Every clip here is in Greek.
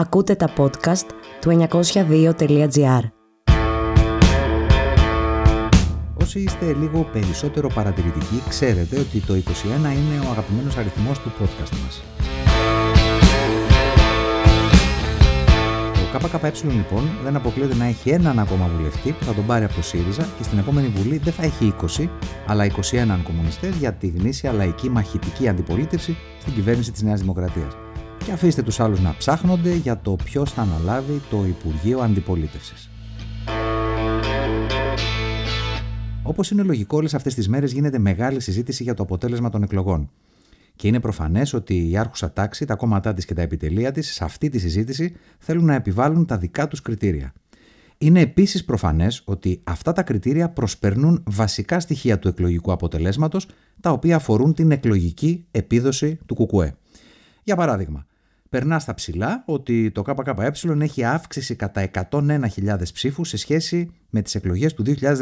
ακούτε τα podcast του 902.gr. Όσοι είστε λίγο περισσότερο παρατηρητικοί, ξέρετε ότι το 21 είναι ο αγαπημένος αριθμός του podcast μας. Το ΚΚΕ λοιπόν δεν αποκλείεται να έχει έναν ακόμα βουλευτή που θα τον πάρει από το ΣΥΡΙΖΑ και στην επόμενη Βουλή δεν θα έχει 20, αλλά 21 κομμουνιστές για τη γνήσια λαϊκή μαχητική αντιπολίτευση στην κυβέρνηση της Νέας Δημοκρατίας και αφήστε τους άλλους να ψάχνονται για το ποιος θα αναλάβει το Υπουργείο Αντιπολίτευσης. Όπως είναι λογικό, όλες αυτές τις μέρες γίνεται μεγάλη συζήτηση για το αποτέλεσμα των εκλογών. Και είναι προφανές ότι η άρχουσα τάξη, τα κόμματά της και τα επιτελεία της, σε αυτή τη συζήτηση θέλουν να επιβάλλουν τα δικά τους κριτήρια. Είναι επίσης προφανές ότι αυτά τα κριτήρια προσπερνούν βασικά στοιχεία του εκλογικού αποτελέσματος, τα οποία αφορούν την εκλογική επίδοση του ΚΚΕ. Για παράδειγμα, περνάς στα ψηλά ότι το ΚΚΕ έχει αύξηση κατά 101.000 ψήφους σε σχέση με τις εκλογές του 2019.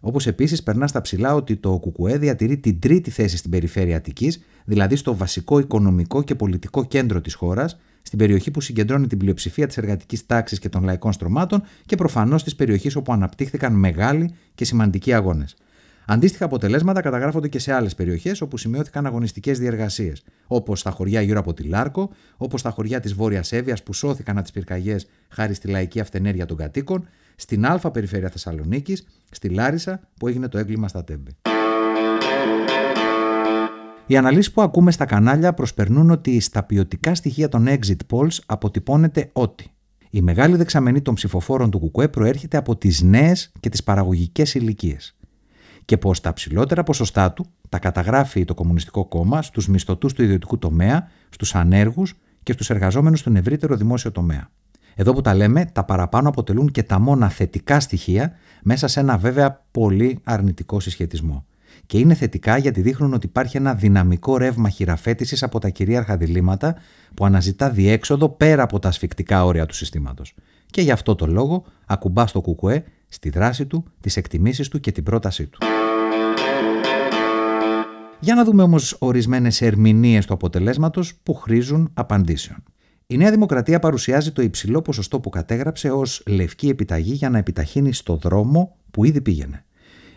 Όπως επίσης περνάς στα ψηλά ότι το Κουκουέ διατηρεί την τρίτη θέση στην περιφέρεια Αττικής, δηλαδή στο βασικό οικονομικό και πολιτικό κέντρο της χώρας, στην περιοχή που συγκεντρώνει την πλειοψηφία της εργατικής τάξης και των λαϊκών στρωμάτων και προφανώς της περιοχής όπου αναπτύχθηκαν μεγάλοι και σημαντικοί αγώνες. Αντίστοιχα αποτελέσματα καταγράφονται και σε άλλες περιοχές όπου σημειώθηκαν αγωνιστικές διεργασίες, όπως στα χωριά γύρω από τη Λάρκο, όπως στα χωριά της Βόρειας Εύβοιας που σώθηκαν από τις πυρκαγιές χάρη στη λαϊκή αυτενέργεια των κατοίκων, στην Α περιφέρεια Θεσσαλονίκης, στη Λάρισα που έγινε το έγκλημα στα Τέμπε. Οι αναλύσεις που ακούμε στα κανάλια προσπερνούν ότι στα ποιοτικά στοιχεία των exit polls αποτυπώνεται ότι η μεγάλη δεξαμενή των ψηφοφόρων του ΚΚΕ προέρχεται από τις νέες και τις παραγωγικές ηλικίες και πως τα ψηλότερα ποσοστά του τα καταγράφει το Κομμουνιστικό Κόμμα στους μισθωτούς του ιδιωτικού τομέα, στους ανέργους και στους εργαζόμενους στον ευρύτερο δημόσιο τομέα. Εδώ που τα λέμε, τα παραπάνω αποτελούν και τα μόνα θετικά στοιχεία μέσα σε ένα βέβαια πολύ αρνητικό συσχετισμό. Και είναι θετικά γιατί δείχνουν ότι υπάρχει ένα δυναμικό ρεύμα χειραφέτησης από τα κυρίαρχα διλήμματα που αναζητά διέξοδο πέρα από τα ασφικτικά όρια του συστήματος. Και γι' αυτό το λόγο ακουμπά στο κουκουέ στη δράση του, τις εκτιμήσεις του και την πρότασή του. Για να δούμε όμως ορισμένες ερμηνείες του αποτελέσματος που χρήζουν απαντήσεων. Η Νέα Δημοκρατία παρουσιάζει το υψηλό ποσοστό που κατέγραψε ως λευκή επιταγή για να επιταχύνει στο δρόμο που ήδη πήγαινε.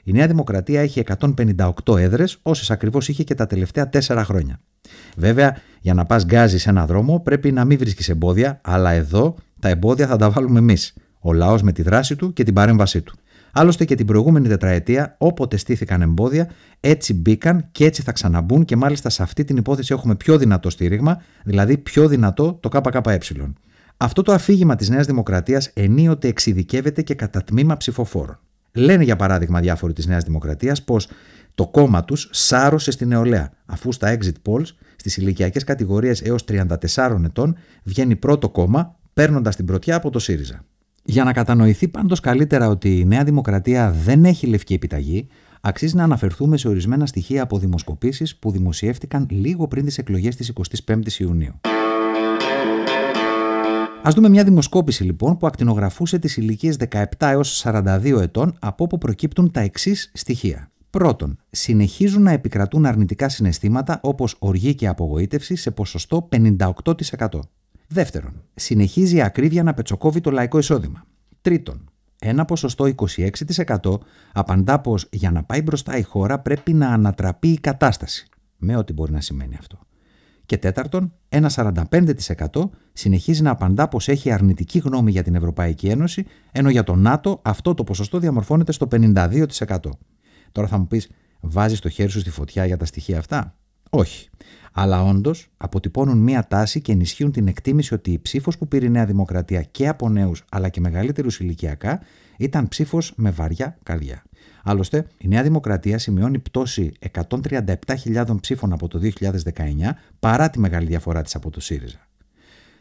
Η Νέα Δημοκρατία έχει 158 έδρες, όσες ακριβώς είχε και τα τελευταία 4 χρόνια. Βέβαια, για να πας γκάζι σε ένα δρόμο πρέπει να μην βρίσκεις εμπόδια, αλλά εδώ τα εμπόδια θα τα βάλουμε εμείς ο λαός με τη δράση του και την παρέμβασή του. Άλλωστε και την προηγούμενη τετραετία, όποτε στήθηκαν εμπόδια, έτσι μπήκαν και έτσι θα ξαναμπούν και μάλιστα σε αυτή την υπόθεση έχουμε πιο δυνατό στήριγμα, δηλαδή πιο δυνατό το ΚΚΕ. Αυτό το αφήγημα της Νέας Δημοκρατίας ενίοτε εξειδικεύεται και κατά τμήμα ψηφοφόρων. Λένε για παράδειγμα διάφοροι της Νέας Δημοκρατίας πως το κόμμα τους σάρωσε στη νεολαία, αφού στα exit polls στις ηλικιακές κατηγορίες έως 34 ετών βγαίνει πρώτο κόμμα, παίρνοντας την πρωτιά από το ΣΥΡΙΖΑ. Για να κατανοηθεί πάντως καλύτερα ότι η Νέα Δημοκρατία δεν έχει λευκή επιταγή, αξίζει να αναφερθούμε σε ορισμένα στοιχεία από δημοσκοπήσεις που δημοσιεύτηκαν λίγο πριν τις εκλογές της 25η Ιουνίου. Ας δούμε μια δημοσκόπηση λοιπόν που ακτινογραφούσε τις ηλικίες 17 έω 42 ετών, από όπου προκύπτουν τα εξής στοιχεία. Πρώτον, συνεχίζουν να επικρατούν αρνητικά συναισθήματα όπως οργή και απογοήτευση σε ποσοστό 58%. Δεύτερον, συνεχίζει η ακρίβεια να πετσοκόβει το λαϊκό εισόδημα. Τρίτον, ένα ποσοστό 26% απαντά πως για να πάει μπροστά η χώρα πρέπει να ανατραπεί η κατάσταση, με ό,τι μπορεί να σημαίνει αυτό. Και τέταρτον, ένα 45% συνεχίζει να απαντά πως έχει αρνητική γνώμη για την Ευρωπαϊκή Ένωση, ενώ για το ΝΑΤΟ αυτό το ποσοστό διαμορφώνεται στο 52%. Τώρα θα μου πεις, βάζεις το χέρι σου στη φωτιά για τα στοιχεία αυτά. Όχι αλλά όντως αποτυπώνουν μία τάση και ενισχύουν την εκτίμηση ότι η ψήφος που πήρε η Νέα Δημοκρατία και από νέους αλλά και μεγαλύτερους ηλικιακά ήταν ψήφος με βαριά καρδιά. Άλλωστε, η Νέα Δημοκρατία σημειώνει πτώση 137.000 ψήφων από το 2019 παρά τη μεγάλη διαφορά της από το ΣΥΡΙΖΑ.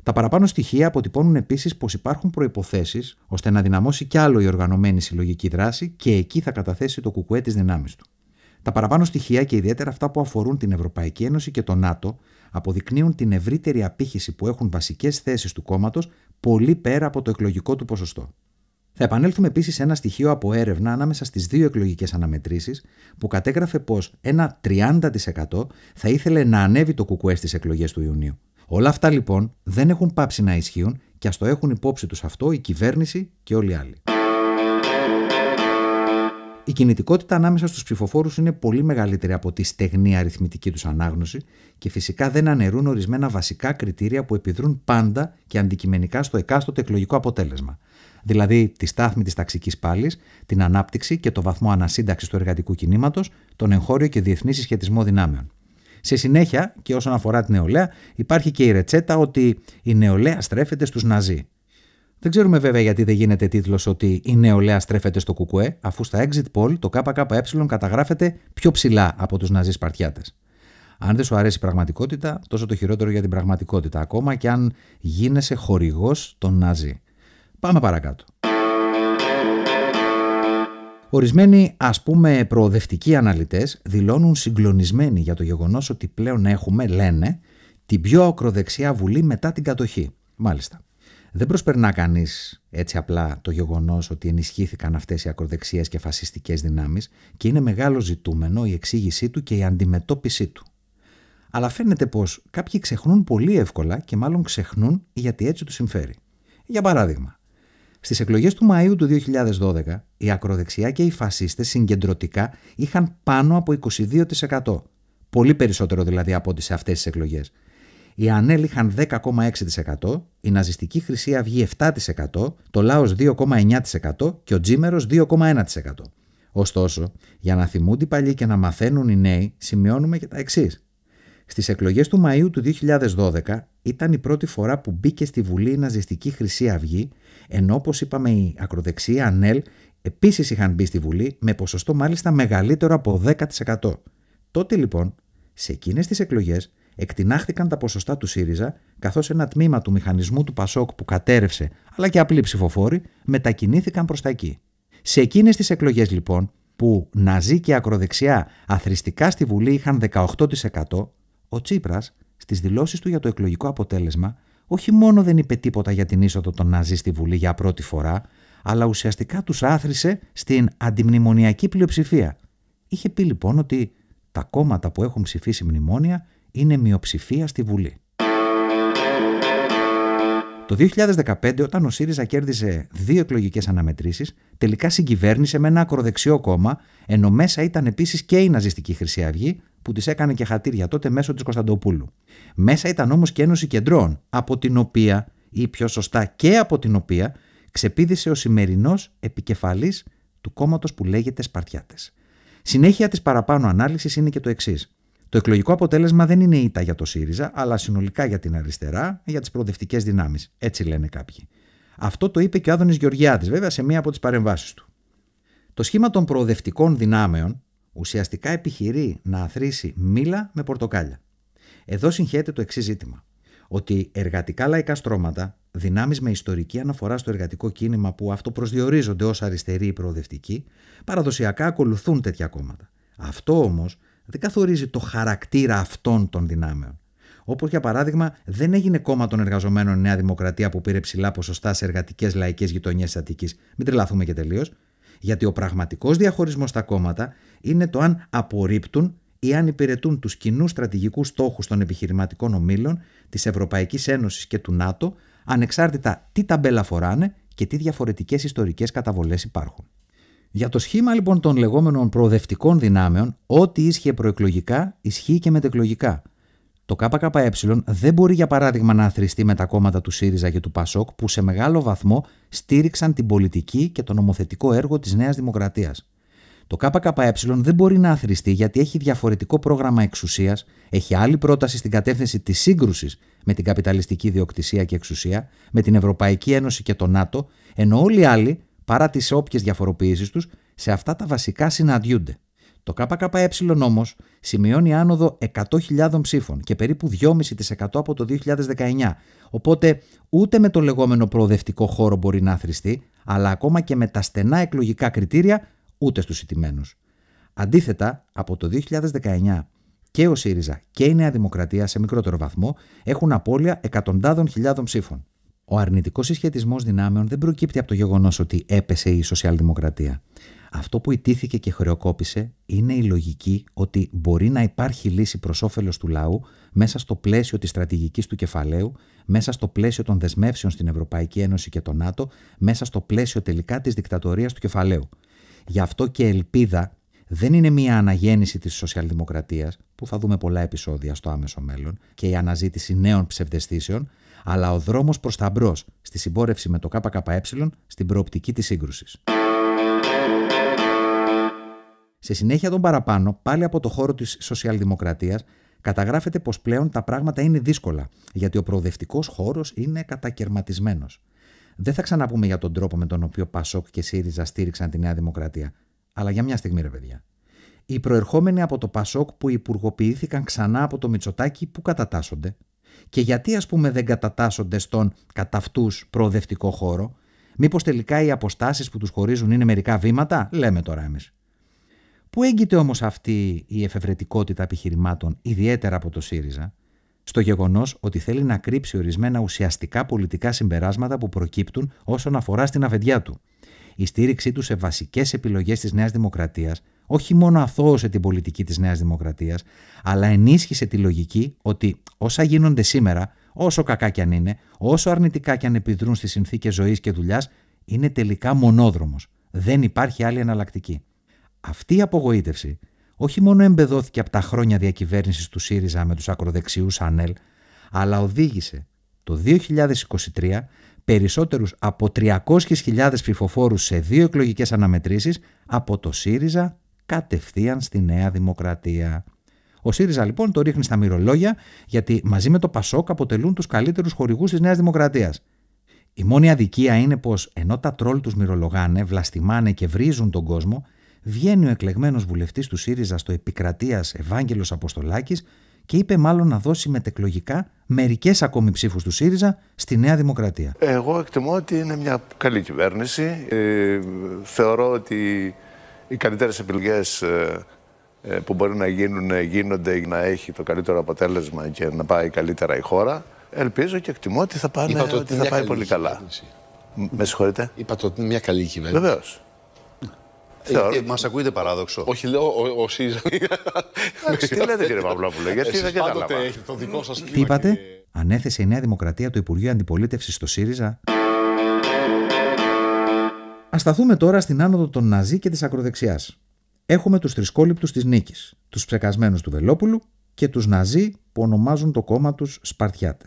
Τα παραπάνω στοιχεία αποτυπώνουν επίσης πως υπάρχουν προποθέσει ώστε να δυναμώσει κι άλλο η οργανωμένη συλλογική δράση και εκεί θα καταθέσει το κουκουέ της δυνάμεις του. Τα παραπάνω στοιχεία και ιδιαίτερα αυτά που αφορούν την Ευρωπαϊκή Ένωση και το ΝΑΤΟ αποδεικνύουν την ευρύτερη απήχηση που έχουν βασικές θέσεις του κόμματος πολύ πέρα από το εκλογικό του ποσοστό. Θα επανέλθουμε επίσης σε ένα στοιχείο από έρευνα ανάμεσα στις δύο εκλογικές αναμετρήσεις που κατέγραφε πως ένα 30% θα ήθελε να ανέβει το κουκουέ στις εκλογές του Ιουνίου. Όλα αυτά λοιπόν δεν έχουν πάψει να ισχύουν και ας το έχουν υπόψη τους αυτό η κυβέρνηση και όλοι άλλοι. Η κινητικότητα ανάμεσα στους ψηφοφόρους είναι πολύ μεγαλύτερη από τη στεγνή αριθμητική τους ανάγνωση και φυσικά δεν αναιρούν ορισμένα βασικά κριτήρια που επιδρούν πάντα και αντικειμενικά στο εκάστοτε εκλογικό αποτέλεσμα. Δηλαδή τη στάθμη της ταξικής πάλης, την ανάπτυξη και το βαθμό ανασύνταξης του εργατικού κινήματος, τον εγχώριο και διεθνή συσχετισμό δυνάμεων. Σε συνέχεια, και όσον αφορά την νεολαία, υπάρχει και η ρετσέτα ότι η νεολαία στρέφεται στους Ναζί. Δεν ξέρουμε βέβαια γιατί δεν γίνεται τίτλος ότι η νεολαία στρέφεται στο Κουκουέ, αφού στα exit poll το ΚΚΕ καταγράφεται πιο ψηλά από τους Ναζί Σπαρτιάτε. Αν δεν σου αρέσει η πραγματικότητα, τόσο το χειρότερο για την πραγματικότητα, ακόμα και αν γίνεσαι χορηγός των Ναζί. Πάμε παρακάτω. Ορισμένοι, ας πούμε, προοδευτικοί αναλυτές δηλώνουν συγκλονισμένοι για το γεγονός ότι πλέον έχουμε, λένε, την πιο ακροδεξιά βουλή μετά την κατοχή. Μάλιστα δεν προσπερνά κανείς έτσι απλά το γεγονός ότι ενισχύθηκαν αυτές οι ακροδεξιέ και φασιστικές δυνάμεις και είναι μεγάλο ζητούμενο η εξήγησή του και η αντιμετώπιση του. Αλλά φαίνεται πως κάποιοι ξεχνούν πολύ εύκολα και μάλλον ξεχνούν γιατί έτσι τους συμφέρει. Για παράδειγμα, στις εκλογές του Μαΐου του 2012, η ακροδεξιά και οι φασίστες συγκεντρωτικά είχαν πάνω από 22%. Πολύ περισσότερο δηλαδή από ό,τι σε αυτές τις εκλογές. Οι ΑΝΕΛ είχαν 10,6%, η Ναζιστική Χρυσή Αυγή 7%, το Λάος 2,9% και ο Τζίμερος 2,1%. Ωστόσο, για να θυμούνται οι παλιοί και να μαθαίνουν οι νέοι, σημειώνουμε και τα εξής. Στις εκλογές του Μαΐου του 2012 ήταν η πρώτη φορά που μπήκε στη Βουλή η Ναζιστική Χρυσή Αυγή, ενώ όπως είπαμε η ακροδεξιά ΑΝΕΛ επίσης είχαν μπει στη Βουλή με ποσοστό μάλιστα μεγαλύτερο από 10%. Τότε λοιπόν, σε εκείνες τις εκλογές, εκτινάχθηκαν τα ποσοστά του ΣΥΡΙΖΑ, καθώς ένα τμήμα του μηχανισμού του ΠΑΣΟΚ που κατέρευσε, αλλά και απλοί ψηφοφόροι, μετακινήθηκαν προς τα εκεί. Σε εκείνες τις εκλογές, λοιπόν, που ναζί και ακροδεξιά αθρηστικά στη Βουλή είχαν 18%, ο Τσίπρας στις δηλώσεις του για το εκλογικό αποτέλεσμα όχι μόνο δεν είπε τίποτα για την είσοδο των ναζί στη Βουλή για πρώτη φορά, αλλά ουσιαστικά τους άθρησε στην αντιμνημονιακή πλειοψηφία. Είχε πει λοιπόν ότι τα κόμματα που έχουν ψηφίσει μνημόνια είναι μειοψηφία στη Βουλή. Το 2015, όταν ο ΣΥΡΙΖΑ κέρδισε δύο εκλογικές αναμετρήσεις, τελικά συγκυβέρνησε με ένα ακροδεξιό κόμμα, ενώ μέσα ήταν επίσης και η ναζιστική Χρυσή Αυγή, που της έκανε και χατήρια τότε μέσω της Κωνσταντοπούλου. Μέσα ήταν όμως και Ένωση Κεντρών, από την οποία, ή πιο σωστά και από την οποία, ξεπίδησε ο σημερινός επικεφαλής του κόμματος που λέγεται Σπαρτιάτες. Συνέχεια της παραπάνω ανάλυσης είναι και το εξής. Το εκλογικό αποτέλεσμα δεν είναι ήττα για το ΣΥΡΙΖΑ, αλλά συνολικά για την αριστερά, για τις προοδευτικές δυνάμεις. Έτσι λένε κάποιοι. Αυτό το είπε και ο Άδωνης Γεωργιάδης, βέβαια, σε μία από τις παρεμβάσεις του. Το σχήμα των προοδευτικών δυνάμεων ουσιαστικά επιχειρεί να αθροίσει μήλα με πορτοκάλια. Εδώ συγχαίεται το εξής ζήτημα. Ότι εργατικά λαϊκά στρώματα, δυνάμεις με ιστορική αναφορά στο εργατικό κίνημα που αυτοπροσδιορίζονται ως αριστεροί ή προοδευτικοί, παραδοσιακά ακολουθούν τέτοια κόμματα. Αυτό όμως δεν καθορίζει το χαρακτήρα αυτών των δυνάμεων. Όπως για παράδειγμα, δεν έγινε κόμμα των εργαζομένων Νέα Δημοκρατία που πήρε ψηλά ποσοστά σε εργατικές λαϊκές γειτονιές της Αττικής. Μην τρελαθούμε και τελείως. Γιατί ο πραγματικός διαχωρισμός στα κόμματα είναι το αν απορρίπτουν ή αν υπηρετούν τους κοινούς στρατηγικούς στόχους των επιχειρηματικών ομίλων της Ευρωπαϊκής Ένωσης και του ΝΑΤΟ, ανεξάρτητα τι ταμπέλα φοράνε και τι διαφορετικές ιστορικές καταβολές υπάρχουν. Για το σχήμα λοιπόν των λεγόμενων προοδευτικών δυνάμεων, ό,τι ίσχυε προεκλογικά ισχύει και μετεκλογικά. Το ΚΚΕ δεν μπορεί για παράδειγμα να αθρηστεί με τα κόμματα του ΣΥΡΙΖΑ και του ΠΑΣΟΚ που σε μεγάλο βαθμό στήριξαν την πολιτική και το νομοθετικό έργο της Νέας Δημοκρατίας. Το ΚΚΕ δεν μπορεί να αθρηστεί γιατί έχει διαφορετικό πρόγραμμα εξουσίας, έχει άλλη πρόταση στην κατεύθυνση της σύγκρουσης με την καπιταλιστική διοκτησία και εξουσία, με την Ευρωπαϊκή Ένωση και το ΝΑΤΟ, ενώ όλοι άλλοι παρά τις όποιες διαφοροποιήσεις τους, σε αυτά τα βασικά συναντιούνται. Το ΚΚΕ όμως σημειώνει άνοδο 100.000 ψήφων και περίπου 2,5% από το 2019. Οπότε ούτε με το λεγόμενο προοδευτικό χώρο μπορεί να θρηστεί, αλλά ακόμα και με τα στενά εκλογικά κριτήρια ούτε στους ηττημένους. Αντίθετα, από το 2019 και ο ΣΥΡΙΖΑ και η Νέα Δημοκρατία σε μικρότερο βαθμό έχουν απώλεια εκατοντάδων χιλιάδων ψήφων. Ο αρνητικός συσχετισμός δυνάμεων δεν προκύπτει από το γεγονός ότι έπεσε η σοσιαλδημοκρατία. Αυτό που ιτήθηκε και χρεοκόπησε είναι η λογική ότι μπορεί να υπάρχει λύση προς όφελος του λαού μέσα στο πλαίσιο της στρατηγικής του κεφαλαίου, μέσα στο πλαίσιο των δεσμεύσεων στην Ευρωπαϊκή Ένωση και το ΝΑΤΟ, μέσα στο πλαίσιο τελικά της δικτατορίας του κεφαλαίου. Γι' αυτό και ελπίδα δεν είναι μια αναγέννηση της σοσιαλδημοκρατίας, που θα δούμε πολλά επεισόδια στο άμεσο μέλλον, και η αναζήτηση νέων ψευδεστήσεων, αλλά ο δρόμος προς τα μπρος στη συμπόρευση με το ΚΚΕ στην προοπτική της σύγκρουσης. Σε συνέχεια των παραπάνω, πάλι από το χώρο της σοσιαλδημοκρατίας, καταγράφεται πως πλέον τα πράγματα είναι δύσκολα, γιατί ο προοδευτικός χώρος είναι κατακαιρματισμένος. Δεν θα ξαναπούμε για τον τρόπο με τον οποίο Πασόκ και ΣΥΡΙΖΑ στήριξαν τη Νέα Δημοκρατία. Αλλά για μια στιγμή, ρε παιδιά. Οι προερχόμενοι από το Πασόκ που υπουργοποιήθηκαν ξανά από το Μητσοτάκι, πού κατατάσσονται. Και γιατί ας πούμε δεν κατατάσσονται στον κατά αυτούς προοδευτικό χώρο. Μήπως τελικά οι αποστάσεις που τους χωρίζουν είναι μερικά βήματα, λέμε τώρα εμείς. Πού έγκυται όμως αυτή η εφευρετικότητα επιχειρημάτων, ιδιαίτερα από το ΣΥΡΙΖΑ, στο γεγονός ότι θέλει να κρύψει ορισμένα ουσιαστικά πολιτικά συμπεράσματα που προκύπτουν όσον αφορά στην αφεντιά του. Η στήριξή του σε βασικές επιλογές της Νέας Δημοκρατίας όχι μόνο αθώωσε την πολιτική της Νέας Δημοκρατίας, αλλά ενίσχυσε τη λογική ότι όσα γίνονται σήμερα, όσο κακά κι αν είναι, όσο αρνητικά κι αν επιδρούν στις συνθήκες ζωής και δουλειάς, είναι τελικά μονόδρομος. Δεν υπάρχει άλλη εναλλακτική. Αυτή η απογοήτευση όχι μόνο εμπεδόθηκε από τα χρόνια διακυβέρνησης του ΣΥΡΙΖΑ με τους ακροδεξιούς ΑΝΕΛ, αλλά οδήγησε το 2023 περισσότερους από 300.000 ψηφοφόρους σε δύο εκλογικές αναμετρήσεις από το ΣΥΡΙΖΑ κατευθείαν στη Νέα Δημοκρατία. Ο ΣΥΡΙΖΑ λοιπόν το ρίχνει στα μυρολόγια γιατί μαζί με το ΠΑΣΟΚ αποτελούν τους καλύτερους χορηγούς της Νέας Δημοκρατίας. Η μόνη αδικία είναι πως ενώ τα τρόλ τους μυρολογάνε, βλαστημάνε και βρίζουν τον κόσμο, βγαίνει ο εκλεγμένος βουλευτής του ΣΥΡΙΖΑ στο επικρατείας Ευάγγελος Αποστολάκης και είπε μάλλον να δώσει μετεκλογικά μερικές ακόμη ψήφους του ΣΥΡΙΖΑ στη Νέα Δημοκρατία. Εγώ εκτιμώ ότι είναι μια καλή κυβέρνηση. Ε, θεωρώ ότι οι καλύτερες επιλογές ε, ε, που μπορεί να γίνουν ε, γίνονται για να έχει το καλύτερο αποτέλεσμα και να πάει καλύτερα η χώρα. Ελπίζω και εκτιμώ ότι θα, πάνε, ότι, ότι θα πάει πολύ καλά. Με συγχωρείτε. Είπατε ότι είναι μια καλή κυβέρνηση. Βεβαίως. Θεωρώ... Μας ακούγεται παράδοξο. Όχι, λέω ο, ο ΣΥΡΙΖΑ. Τι λέτε, κύριε Παπλόπουλο, γιατί δεν κατάλαβα. Τι είπατε, ανέθεσε η Νέα Δημοκρατία το Υπουργείο Αντιπολίτευσης στο ΣΥΡΙΖΑ. Ας σταθούμε τώρα στην άνοδο των Ναζί και της ακροδεξιάς. Έχουμε τους θρησκόληπτους της νίκης, τους ψεκασμένους του Βελόπουλου και τους Ναζί που ονομάζουν το κόμμα τους Σπαρτιάτες.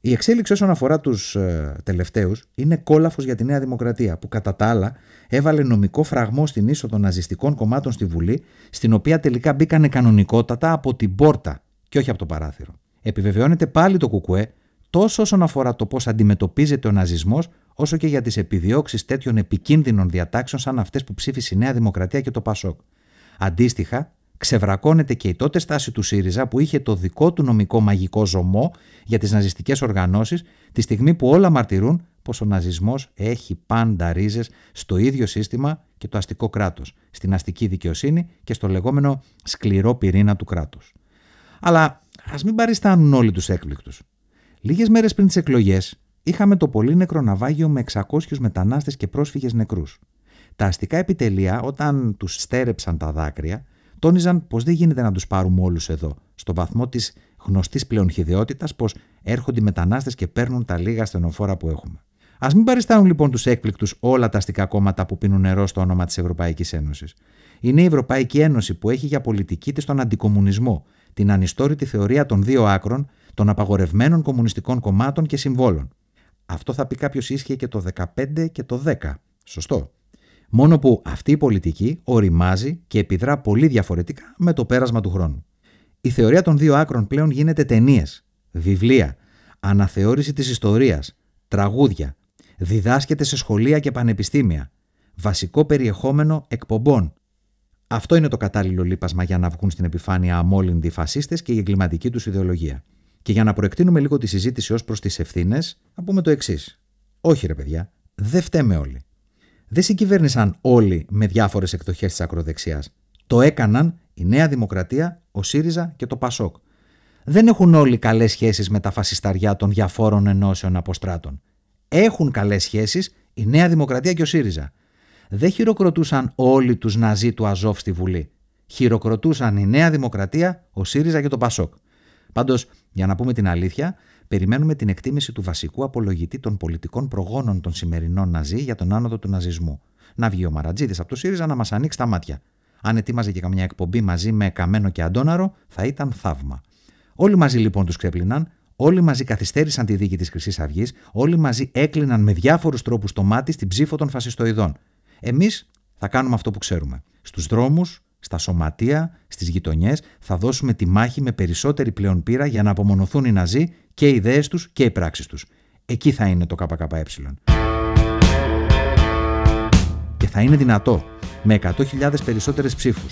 Η εξέλιξη όσον αφορά τους ε, τελευταίους είναι κόλαφος για τη Νέα Δημοκρατία, που κατά τα άλλα έβαλε νομικό φραγμό στην είσοδο των ναζιστικών κομμάτων στη Βουλή, στην οποία τελικά μπήκανε κανονικότατα από την πόρτα και όχι από το παράθυρο. Επιβεβαιώνεται πάλι το Κουκουέ τόσο όσον αφορά το πώς αντιμετωπίζεται ο ναζισμός, όσο και για τις επιδιώξεις τέτοιων επικίνδυνων διατάξεων σαν αυτές που ψήφισε η Νέα Δημοκρατία και το ΠΑΣΟΚ. Αντίστοιχα, ξεβρακώνεται και η τότε στάση του ΣΥΡΙΖΑ που είχε το δικό του νομικό μαγικό ζωμό για τις ναζιστικές οργανώσεις, τη στιγμή που όλα μαρτυρούν πως ο ναζισμός έχει πάντα ρίζες στο ίδιο σύστημα και το αστικό κράτος, στην αστική δικαιοσύνη και στο λεγόμενο σκληρό πυρήνα του κράτους. Αλλά ας μην παριστάνουν όλοι τους έκπληκτους. Λίγες μέρες πριν τις εκλογές, είχαμε το πολύ νεκρό ναυάγιο με 600 μετανάστες και πρόσφυγες νεκρούς. Τα αστικά επιτελεία, όταν τους στέρεψαν τα δάκρυα, τόνιζαν πως δεν γίνεται να τους πάρουμε όλους εδώ, στο βαθμό της γνωστής χιδεότητα πως έρχονται οι μετανάστες και παίρνουν τα λίγα στενοφόρα που έχουμε. Ας μην παριστάνουν λοιπόν τους έκπληκτους όλα τα αστικά κόμματα που πίνουν νερό στο όνομα της Ευρωπαϊκής Ένωσης. Είναι η Ευρωπαϊκή Ένωση που έχει για πολιτική της τον αντικομουνισμό, την ανιστόρητη θεωρία των δύο άκρων, των απαγορευμένων κομμουνιστικών κομμάτων και συμβόλων. Αυτό θα πει κάποιος ίσχυε και το 15 και το 10. Σωστό. Μόνο που αυτή η πολιτική οριμάζει και επιδρά πολύ διαφορετικά με το πέρασμα του χρόνου. Η θεωρία των δύο άκρων πλέον γίνεται ταινίες, βιβλία, αναθεώρηση της ιστορίας, τραγούδια, διδάσκεται σε σχολεία και πανεπιστήμια, βασικό περιεχόμενο εκπομπών. Αυτό είναι το κατάλληλο λίπασμα για να βγουν στην επιφάνεια αμόλυντοι φασίστες και η εγκληματική τους ιδεολογία. Και για να προεκτείνουμε λίγο τη συζήτηση ως προς τις ευθύνες, να πούμε το εξής. Όχι, ρε παιδιά, δεν φταίμε όλοι. Δεν συγκυβέρνησαν όλοι με διάφορες εκτοχέ της ακροδεξιάς. Το έκαναν η Νέα Δημοκρατία, ο ΣΥΡΙΖΑ και το ΠΑΣΟΚ. Δεν έχουν όλοι καλές σχέσεις με τα φασισταριά των διαφόρων ενώσεων αποστράτων. Έχουν καλές σχέσεις η Νέα Δημοκρατία και ο ΣΥΡΙΖΑ. Δεν χειροκροτούσαν όλοι τους Ναζί του Αζόφ στη Βουλή. Χειροκροτούσαν η Νέα Δημοκρατία, ο ΣΥΡΙΖΑ και το ΠΑΣΟΚ. Πάντως, για να πούμε την αλήθεια, περιμένουμε την εκτίμηση του βασικού απολογητή των πολιτικών προγόνων των σημερινών Ναζί για τον άνοδο του Ναζισμού. Να βγει ο Μαρατζίδης από το ΣΥΡΙΖΑ να μας ανοίξει τα μάτια. Αν ετοίμαζε και καμιά εκπομπή μαζί με Καμένο και Αντόναρο, θα ήταν θαύμα. Όλοι μαζί λοιπόν τους ξέπλυναν, όλοι μαζί καθυστέρησαν τη δίκη της Χρυσής Αυγής, όλοι μαζί έκλειναν με διάφορους τρόπους το μάτι στην ψήφο των φασιστοειδών. Εμείς θα κάνουμε αυτό που ξέρουμε. Στους δρόμους, στα σωματεία, στις γειτονιές, θα δώσουμε τη μάχη με περισσότερη πλέον πείρα για να απομονωθούν οι Ναζί και οι ιδέες τους και οι πράξεις τους. Εκεί θα είναι το ΚΚΕ. Και θα είναι δυνατό με 100.000 περισσότερες ψήφους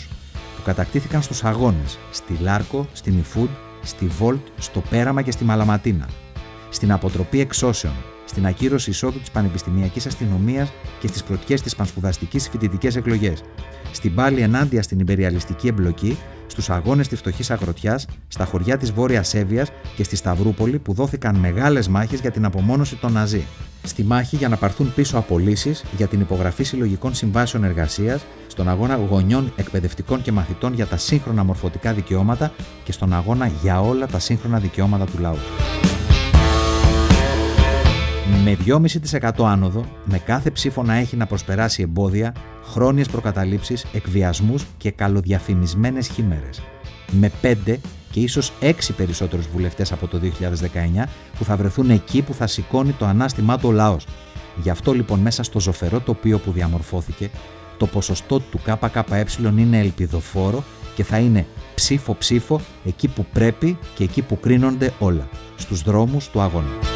που κατακτήθηκαν στους αγώνες, στη Λάρκο, στην Ιφούντ, στη Βόλτ, στο Πέραμα και στη Μαλαματίνα, στην αποτροπή εξώσεων στην ακύρωση εισόδου της Πανεπιστημιακής Αστυνομίας και στις πρωτιές της πανσπουδαστικής φοιτητικές εκλογές, στην πάλη ενάντια στην υπεριαλιστική εμπλοκή, στους αγώνες της φτωχής αγροτιάς, στα χωριά της Βόρειας Σέβεια και στη Σταυρούπολη που δόθηκαν μεγάλες μάχες για την απομόνωση των Ναζί, στη μάχη για να πάρθουν πίσω απολύσεις για την υπογραφή συλλογικών συμβάσεων εργασίας, στον αγώνα γονιών, εκπαιδευτικών και μαθητών για τα σύγχρονα μορφωτικά δικαιώματα και στον αγώνα για όλα τα σύγχρονα δικαιώματα του λαού με 2,5% άνοδο, με κάθε ψήφο να έχει να προσπεράσει εμπόδια, χρόνιες προκαταλήψεις, εκβιασμούς και καλοδιαφημισμένες χήμερες. Με 5 και ίσως 6 περισσότερους βουλευτές από το 2019 που θα βρεθούν εκεί που θα σηκώνει το ανάστημά του ο λαός. Γι' αυτό λοιπόν μέσα στο ζωφερό τοπίο που διαμορφώθηκε, το ποσοστό του ΚΚΕ είναι ελπιδοφόρο και θα είναι ψήφο-ψήφο εκεί που πρέπει και εκεί που κρίνονται όλα, στους δρόμους του αγώνα.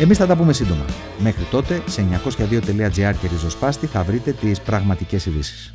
Εμείς θα τα πούμε σύντομα. Μέχρι τότε, σε 902.gr και ριζοσπάστη θα βρείτε τις πραγματικές ειδήσεις.